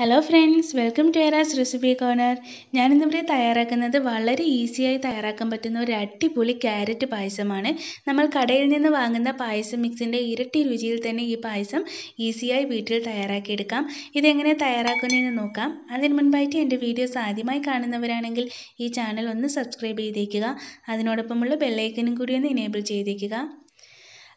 hello friends welcome to Era's recipe corner ഞാനിന്നിവിടെ തയ്യാറാക്കുന്നത് വളരെ ഈസിയായി തയ്യാറാക്കാൻ പറ്റുന്ന ഒരു അടിപൊളി ക്യാരറ്റ് പായസമാണ് നമ്മൾ കടയിൽ നിന്ന് വാങ്ങുന്ന പായസം മിക്സിൻ്റെ ഇരട്ടി രുചിയിൽ തന്നെ ഈ പായസം ഈസിയായി വീട്ടിൽ തയ്യാറാക്കിയെടുക്കാം ഇതെങ്ങനെ തയ്യാറാക്കുന്നതെന്ന് നോക്കാം അതിന് മുൻപായിട്ട് എൻ്റെ വീഡിയോസ് ആദ്യമായി കാണുന്നവരാണെങ്കിൽ ഈ ചാനൽ ഒന്ന് സബ്സ്ക്രൈബ് ചെയ്തേക്കുക അതിനോടൊപ്പമുള്ള ബെല്ലൈക്കനും കൂടി ഒന്ന് എനേബിൾ ചെയ്തേക്കുക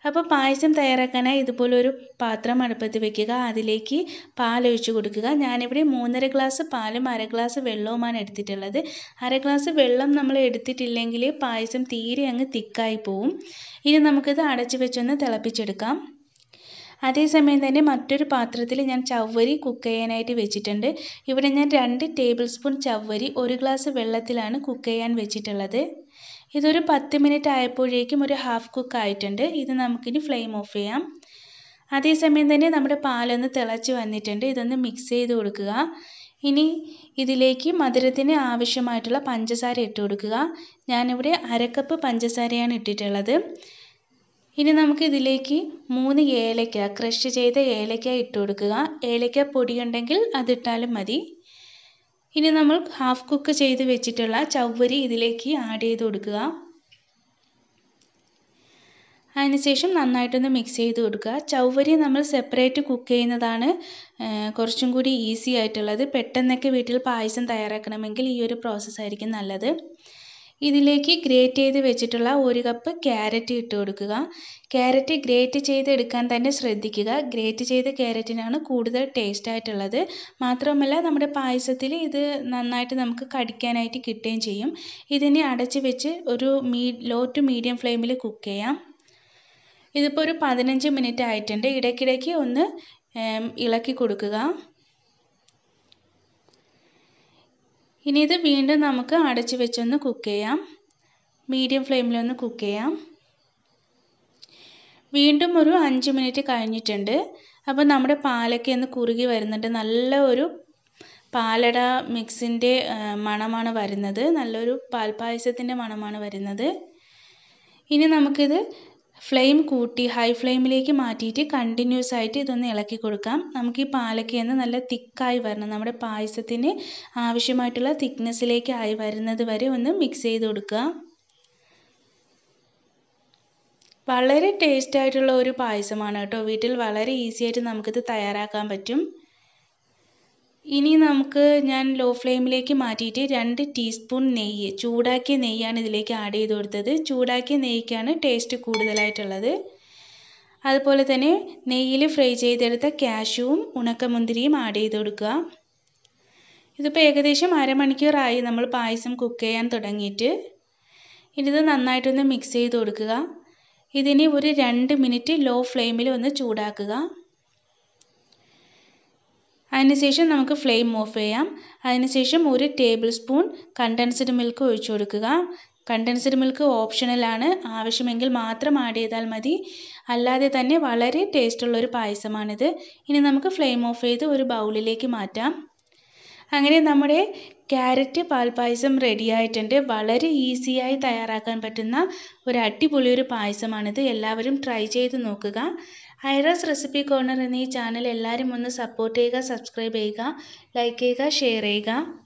അപ്പോൾ പായസം തയ്യാറാക്കാനായി ഇതുപോലൊരു പാത്രം അടുപ്പത്ത് വെക്കുക അതിലേക്ക് പാലൊഴിച്ച് കൊടുക്കുക ഞാനിവിടെ മൂന്നര ഗ്ലാസ് പാലും അര ഗ്ലാസ് വെള്ളവുമാണ് എടുത്തിട്ടുള്ളത് അര ഗ്ലാസ് വെള്ളം നമ്മൾ എടുത്തിട്ടില്ലെങ്കിൽ പായസം തീരെ അങ്ങ് തിക്കായി പോവും ഇനി നമുക്കിത് അടച്ചു വെച്ചൊന്ന് തിളപ്പിച്ചെടുക്കാം അതേസമയം തന്നെ മറ്റൊരു പാത്രത്തിൽ ഞാൻ ചവ്വരി കുക്ക് ചെയ്യാനായിട്ട് വെച്ചിട്ടുണ്ട് ഇവിടെ ഞാൻ രണ്ട് ടേബിൾ സ്പൂൺ ചവ്വരി ഒരു ഗ്ലാസ് വെള്ളത്തിലാണ് കുക്ക് ചെയ്യാൻ വെച്ചിട്ടുള്ളത് ഇതൊരു പത്ത് മിനിറ്റ് ആയപ്പോഴേക്കും ഒരു ഹാഫ് കുക്ക് ആയിട്ടുണ്ട് ഇത് നമുക്കിനി ഫ്ലെയിം ഓഫ് ചെയ്യാം അതേസമയം തന്നെ നമ്മുടെ പാലൊന്ന് തിളച്ച് വന്നിട്ടുണ്ട് ഇതൊന്ന് മിക്സ് ചെയ്ത് കൊടുക്കുക ഇനി ഇതിലേക്ക് മധുരത്തിന് ആവശ്യമായിട്ടുള്ള പഞ്ചസാര ഇട്ട് കൊടുക്കുക ഞാനിവിടെ അരക്കപ്പ് പഞ്ചസാരയാണ് ഇട്ടിട്ടുള്ളത് ഇനി നമുക്ക് ഇതിലേക്ക് മൂന്ന് ഏലക്ക ക്രഷ് ചെയ്ത ഏലക്ക ഇട്ട് കൊടുക്കുക ഏലക്ക പൊടിയുണ്ടെങ്കിൽ അതിട്ടാലും മതി ഇനി നമ്മൾ ഹാഫ് കുക്ക് ചെയ്ത് വെച്ചിട്ടുള്ള ചവ്വരി ഇതിലേക്ക് ആഡ് ചെയ്ത് കൊടുക്കുക അതിനുശേഷം നന്നായിട്ടൊന്ന് മിക്സ് ചെയ്ത് കൊടുക്കുക ചവ്വരി നമ്മൾ സെപ്പറേറ്റ് കുക്ക് ചെയ്യുന്നതാണ് കുറച്ചും കൂടി ഈസി ആയിട്ടുള്ളത് പെട്ടെന്നൊക്കെ വീട്ടിൽ പായസം തയ്യാറാക്കണമെങ്കിൽ ഈ ഒരു പ്രോസസ്സായിരിക്കും നല്ലത് ഇതിലേക്ക് ഗ്രേറ്റ് ചെയ്ത് വെച്ചിട്ടുള്ള ഒരു കപ്പ് ക്യാരറ്റ് ഇട്ട് കൊടുക്കുക ക്യാരറ്റ് ഗ്രേറ്റ് ചെയ്ത് എടുക്കാൻ തന്നെ ശ്രദ്ധിക്കുക ഗ്രേറ്റ് ചെയ്ത ക്യാരറ്റിനാണ് കൂടുതൽ ടേസ്റ്റ് ആയിട്ടുള്ളത് മാത്രമല്ല നമ്മുടെ പായസത്തിൽ ഇത് നന്നായിട്ട് നമുക്ക് കടിക്കാനായിട്ട് കിട്ടുകയും ചെയ്യും ഇതിനെ അടച്ച് വെച്ച് ഒരു മീ ലോ ടു മീഡിയം ഫ്ലെയിമിൽ കുക്ക് ചെയ്യാം ഇതിപ്പോൾ ഒരു പതിനഞ്ച് മിനിറ്റ് ആയിട്ടുണ്ട് ഇടയ്ക്കിടയ്ക്ക് ഒന്ന് ഇളക്കി കൊടുക്കുക ഇനി ഇത് വീണ്ടും നമുക്ക് അടച്ചു വെച്ചൊന്ന് കുക്ക് ചെയ്യാം മീഡിയം ഫ്ലെയിമിലൊന്ന് കുക്ക് ചെയ്യാം വീണ്ടും ഒരു അഞ്ച് മിനിറ്റ് കഴിഞ്ഞിട്ടുണ്ട് അപ്പോൾ നമ്മുടെ പാലൊക്കെ ഒന്ന് കുറുകി വരുന്നുണ്ട് നല്ല ഒരു പാലട മിക്സിൻ്റെ മണമാണ് വരുന്നത് നല്ലൊരു പാൽപ്പായസത്തിൻ്റെ മണമാണ് വരുന്നത് ഇനി നമുക്കിത് ഫ്ലെയിം കൂട്ടി ഹൈ ഫ്ലെയിമിലേക്ക് മാറ്റിയിട്ട് കണ്ടിന്യൂസ് ആയിട്ട് ഇതൊന്ന് ഇളക്കി കൊടുക്കാം നമുക്ക് ഈ പാലക്കയെന്ന് നല്ല തിക്കായി വരണം നമ്മുടെ പായസത്തിന് ആവശ്യമായിട്ടുള്ള തിക്നെസ്സിലേക്ക് ആയി വരുന്നത് വരെ ഒന്ന് മിക്സ് ചെയ്ത് കൊടുക്കുക വളരെ ടേസ്റ്റ് ആയിട്ടുള്ള ഒരു പായസമാണ് കേട്ടോ വീട്ടിൽ വളരെ ഈസി ആയിട്ട് നമുക്കിത് തയ്യാറാക്കാൻ പറ്റും ഇനി നമുക്ക് ഞാൻ ലോ ഫ്ലെയിമിലേക്ക് മാറ്റിയിട്ട് രണ്ട് ടീസ്പൂൺ നെയ്യ് ചൂടാക്കിയ നെയ്യാണ് ഇതിലേക്ക് ആഡ് ചെയ്ത് കൊടുത്തത് ചൂടാക്കിയ നെയ്ക്കാണ് ടേസ്റ്റ് കൂടുതലായിട്ടുള്ളത് അതുപോലെ തന്നെ നെയ്യിൽ ഫ്രൈ ചെയ്തെടുത്ത കാഷ്യൂവും ഉണക്കമുന്തിരിയും ആഡ് ചെയ്ത് കൊടുക്കുക ഇതിപ്പോൾ ഏകദേശം അരമണിക്കൂറായി നമ്മൾ പായസം കുക്ക് ചെയ്യാൻ തുടങ്ങിയിട്ട് ഇനിത് നന്നായിട്ടൊന്ന് മിക്സ് ചെയ്ത് കൊടുക്കുക ഇതിനെ ഒരു രണ്ട് മിനിറ്റ് ലോ ഫ്ലെയിമിൽ ഒന്ന് ചൂടാക്കുക അതിനുശേഷം നമുക്ക് ഫ്ലെയിം ഓഫ് ചെയ്യാം അതിനുശേഷം ഒരു ടേബിൾ സ്പൂൺ കണ്ടൻസ്ഡ് മിൽക്ക് ഒഴിച്ചു കൊടുക്കുക കണ്ടൻസ്ഡ് മിൽക്ക് ഓപ്ഷണലാണ് ആവശ്യമെങ്കിൽ മാത്രം ആഡ് ചെയ്താൽ മതി അല്ലാതെ തന്നെ വളരെ ടേസ്റ്റുള്ളൊരു പായസമാണിത് ഇനി നമുക്ക് ഫ്ലെയിം ഓഫ് ചെയ്ത് ഒരു ബൗളിലേക്ക് മാറ്റാം അങ്ങനെ നമ്മുടെ ക്യാരറ്റ് പാൽപ്പായസം റെഡി ആയിട്ടുണ്ട് വളരെ ഈസിയായി തയ്യാറാക്കാൻ പറ്റുന്ന ഒരു അടിപൊളി ഒരു പായസമാണിത് എല്ലാവരും ട്രൈ ചെയ്ത് നോക്കുക ഐറാസ് റെസിപ്പി കോർണർ എന്ന ഈ ചാനൽ എല്ലാവരും ഒന്ന് സപ്പോർട്ട് ചെയ്യുക സബ്സ്ക്രൈബ് ചെയ്യുക ലൈക്ക് ചെയ്യുക ഷെയർ ചെയ്യുക